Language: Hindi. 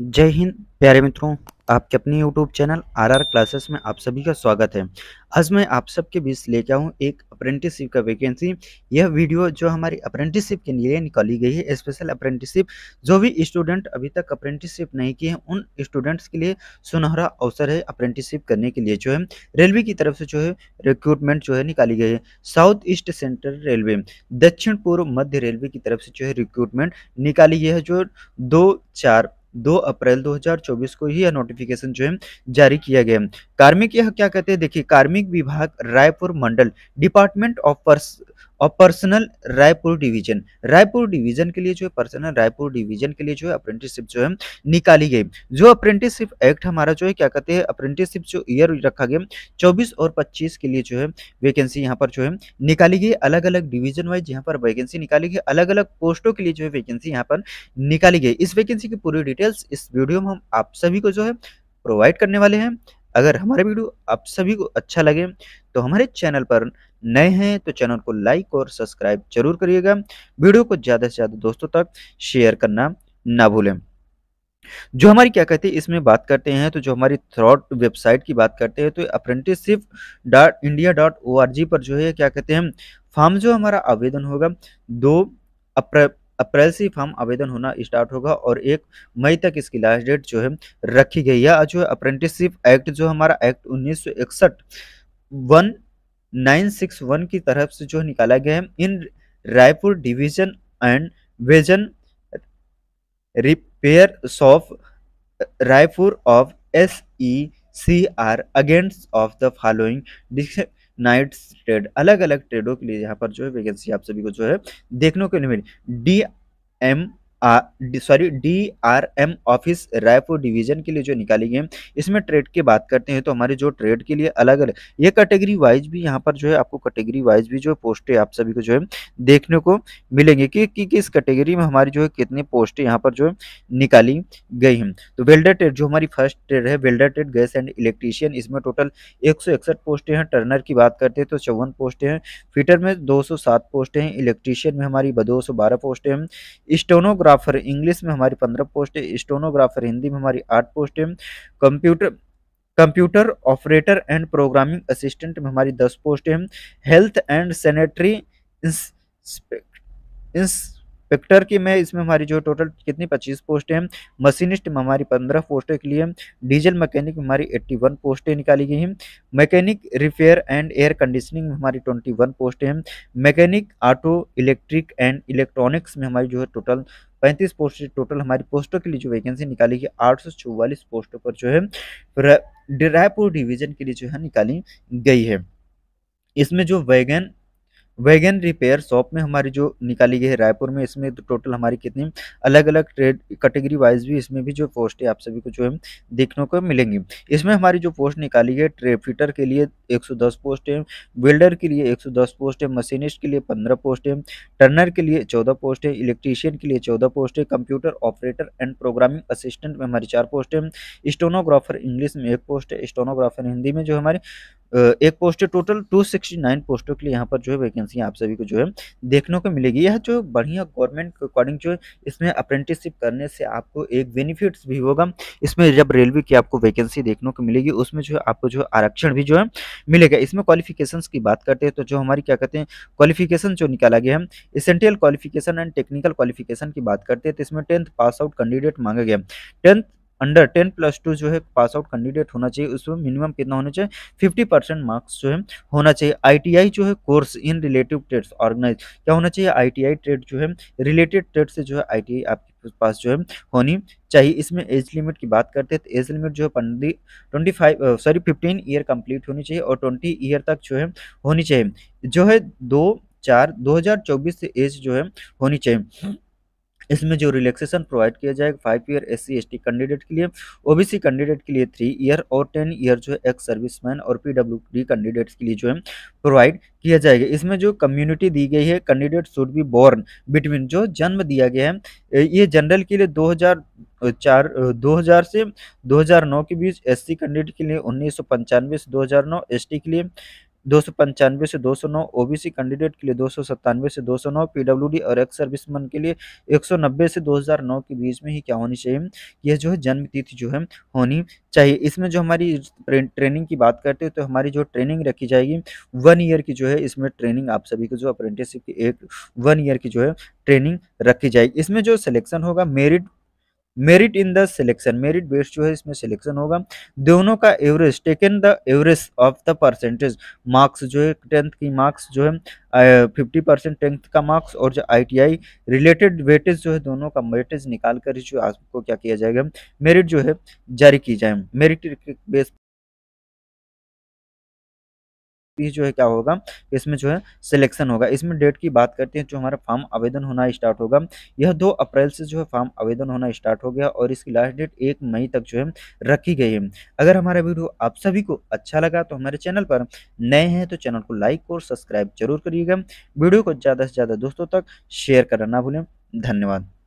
जय हिंद प्यारे मित्रों आपके अपने YouTube channel R R classes में आप सभी का स्वागत है आज मैं आप सबके बीच लेके आऊँ एक अप्रेंटिसशिप का वैकेंसी यह वीडियो जो हमारी अप्रेंटिसशिप के लिए निकाली गई है स्पेशल अप्रेंटिसशिप जो भी स्टूडेंट अभी तक अप्रेंटिसशिप नहीं किए हैं उन स्टूडेंट्स के लिए सुनहरा अवसर है अप्रेंटिसशिप करने के लिए जो है रेलवे की तरफ से जो है रिक्रूटमेंट जो है निकाली गई है साउथ ईस्ट सेंट्रल रेलवे दक्षिण पूर्व मध्य रेलवे की तरफ से जो है रिक्रूटमेंट निकाली गई है जो दो चार दो अप्रैल 2024 को ही यह नोटिफिकेशन जो है जारी किया गया कार्मिक यह क्या कहते हैं देखिए कार्मिक विभाग रायपुर मंडल डिपार्टमेंट ऑफ पर्स और personnel Raipur division Raipur division के लिए जो है पर्सनल रायपुर डिवीजन के लिए जो है अप्रेंटिसशिप जो है निकाली गई जो अप्रेंटिसशिप एक्ट हमारा जो है क्या कहते हैं अप्रेंटिसशिप जो ईयर रखा गया 24 और 25 के लिए जो है वैकेंसी यहाँ पर जो है निकाली गई अलग अलग डिवीजन वाइज यहाँ पर वैकेंसी निकाली गई अलग अलग पोस्टों के लिए जो है वैकेंसी यहाँ पर निकाली गई इस वैकेंसी की पूरी डिटेल्स इस वीडियो में हम आप सभी को जो है प्रोवाइड करने वाले हैं अगर हमारा वीडियो आप सभी को अच्छा लगे तो हमारे चैनल पर नए हैं तो चैनल को लाइक और सब्सक्राइब जरूर करिएगा वीडियो को ज़्यादा से ज़्यादा दोस्तों तक शेयर करना ना भूलें जो हमारी क्या कहते हैं इसमें बात करते हैं तो जो हमारी थ्रॉट वेबसाइट की बात करते हैं तो apprenticeship dot India dot O R G पर जो है क्या कहते हैं फॉर्म जो हमारा आवेदन होगा दो अप्रैल अप्रैल से फॉर्म आवेदन होना स्टार्ट होगा और एक मई तक इसकी लास्ट डेट जो है रखी गई है जो है अप्रेंटिसशिप एक्ट जो हमारा एक्ट उन्नीस सौ इकसठ वन नाइन सिक्स वन की तरफ से जो निकाला गया है in Raipur division and wagon repair shop Raipur of S E C R against of the following night trade अलग अलग ट्रेडों के लिए यहाँ पर जो है वैकेंसी आप सभी को जो है देखने को मिली D M sorry D R M office Raipur division के लिए जो निकाली गई है इसमें ट्रेड की बात करते हैं तो हमारे जो ट्रेड के लिए अलग अलग ये कैटेगरी वाइज भी यहाँ पर जो है आपको कैटेगरी वाइज भी जो पोस्टें आप सभी को जो है देखने को मिलेंगे कि, किस कि कैटेगरी में हमारी जो है कितनी पोस्टें यहाँ पर जो है निकाली गई हैं तो वेल्डर ट्रेड जो हमारी फर्स्ट ट्रेड है welder trade gas and electrician इसमें टोटल एक पोस्टें हैं टर्नर की बात करते हैं तो चौवन पोस्टें हैं फिटर में दो पोस्टें हैं इलेक्ट्रीशियन में हमारी दो सौ पोस्टें हैं स्टोनोग्राफ स्टेनोग्राफर इंग्लिश में हमारी पंद्रह पोस्ट है स्टोनोग्राफर हिंदी में हमारी आठ पोस्ट है computer computer operator and programming assistant में हमारी दस पोस्ट है हेल्थ एंड सैनिटरी इंस्पेक्ट इंस पिक्टर की मैं इसमें हमारी जो टोटल कितनी पच्चीस पोस्ट हैं मशीनिस्ट में हमारी पंद्रह पोस्टें लिए डीजल मैकेनिक में हमारी एट्टी वन पोस्टें निकाली गई हैं mechanic repair and air conditioning में हमारी ट्वेंटी वन पोस्टें हैं mechanic auto electric and electronics में हमारी जो है टोटल पैंतीस पोस्ट टोटल हमारी पोस्टों के लिए जो वैकेंसी निकाली गई आठ सौ चौवालीस पोस्टों पर जो है रायपुर डिवीजन के लिए जो है निकाली गई है इसमें जो वैगन वैगन रिपेयर शॉप में हमारी जो निकाली गई है रायपुर में इसमें तो टोटल हमारी कितनी अलग अलग ट्रेड कैटेगरी वाइज भी इसमें भी जो पोस्ट है आप सभी को जो है देखने को मिलेंगी इसमें हमारी जो पोस्ट निकाली गई है ट्रेफिटर के लिए 110 पोस्ट है बिल्डर के लिए 110 पोस्ट है मशीनिस्ट के लिए 15 पोस्ट है टर्नर के लिए चौदह पोस्ट है इलेक्ट्रीशियन के लिए चौदह पोस्ट है computer operator and programming assistant में हमारी चार पोस्ट है स्टोनोग्राफर इंग्लिश में एक पोस्ट है स्टोनोग्राफर हिंदी में जो हमारी एक पोस्ट है टोटल 269 पोस्टों के लिए यहाँ पर जो है वैकेंसी आप सभी को जो है देखने को मिलेगी यह जो बढ़िया गवर्नमेंट के अकॉर्डिंग जो है इसमें अप्रेंटिसशिप करने से आपको एक बेनिफिट्स भी होगा इसमें जब रेलवे की आपको वैकेंसी देखने को मिलेगी उसमें जो है आपको जो है आरक्षण भी जो है मिलेगा इसमें क्वालिफिकेशन की बात करते हैं तो जो हमारी क्या कहते हैं क्वालिफिकेशन जो निकाला गया है essential qualification and technical qualification की बात करते हैं तो इसमें टेंथ पास आउट कैंडिडेट मांगा गया tenth under ten plus two जो है पास आउट कैंडिडेट होना चाहिए उसमें मिनिमम कितना होना चाहिए फिफ्टी परसेंट मार्क्स जो है होना चाहिए आईटीआई जो है course in relative trades organise क्या होना चाहिए आईटीआई ट्रेड जो है रिलेटेड ट्रेड से जो है आईटीआई आपके पास जो है होनी चाहिए इसमें एज लिमिट की बात करते हैं तो एज लिमिट जो है पंद्रह twenty five sorry fifteen year complete होनी चाहिए और ट्वेंटी ईयर तक जो है होनी चाहिए जो है दो चार चौबीस से एज जो है होनी चाहिए इसमें जो रिलैक्सेशन प्रोवाइड किया जाएगा five year S C candidate के लिए ओबीसी कैंडिडेट के लिए थ्री ईयर और टेन ईयर जो है एक्स सर्विसमैन और डी कैंडिडेट्स के लिए जो है प्रोवाइड किया जाएगा इसमें जो कम्युनिटी दी गई है candidate should be born between जो जन्म दिया गया है ये जनरल के लिए दो चार दो हज़ार से 2009 के बीच एससी कैंडिडेट के लिए उन्नीस से 2009 एसटी के लिए दो सौ पंचानवे से दो सौ नौ ओबीसी कैंडिडेट के लिए दो सौ सत्तानवे से दो सौ नौ पीडब्ल्यूडी और एक्स सर्विसमैन के लिए एक सौ नब्बे से दो हजार नौ के बीच में ही क्या होनी चाहिए यह जो है जन्म तिथि जो है होनी चाहिए इसमें जो हमारी ट्रेनिंग की बात करते हैं तो हमारी जो ट्रेनिंग रखी जाएगी वन ईयर की जो है इसमें ट्रेनिंग आप सभी को जो अप्रेंटिसशिप की एक वन ईयर की जो है ट्रेनिंग रखी जाएगी इसमें जो सिलेक्शन होगा merit merit in the selection merit based जो है इसमें सिलेक्शन होगा दोनों का average taken the average of the percentage marks जो है टेंथ की मार्क्स जो है फिफ्टी परसेंट टेंथ का मार्क्स और जो आईटीआई रिलेटेड वेटेज जो है दोनों का वेटेज निकाल कर जो आपको क्या किया जाएगा मेरिट जो है जारी की जाए मेरिट बेस भी जो है क्या होगा इसमें जो है सिलेक्शन होगा इसमें डेट की बात करते हैं जो हमारा फॉर्म आवेदन होना स्टार्ट होगा यह दो अप्रैल से जो है फॉर्म आवेदन होना स्टार्ट हो गया और इसकी लास्ट डेट एक मई तक जो है रखी गई है अगर हमारा वीडियो आप सभी को अच्छा लगा तो हमारे चैनल पर नए हैं तो चैनल को लाइक और सब्सक्राइब जरूर करिएगा वीडियो को ज़्यादा से ज़्यादा दोस्तों तक शेयर करना ना भूलें धन्यवाद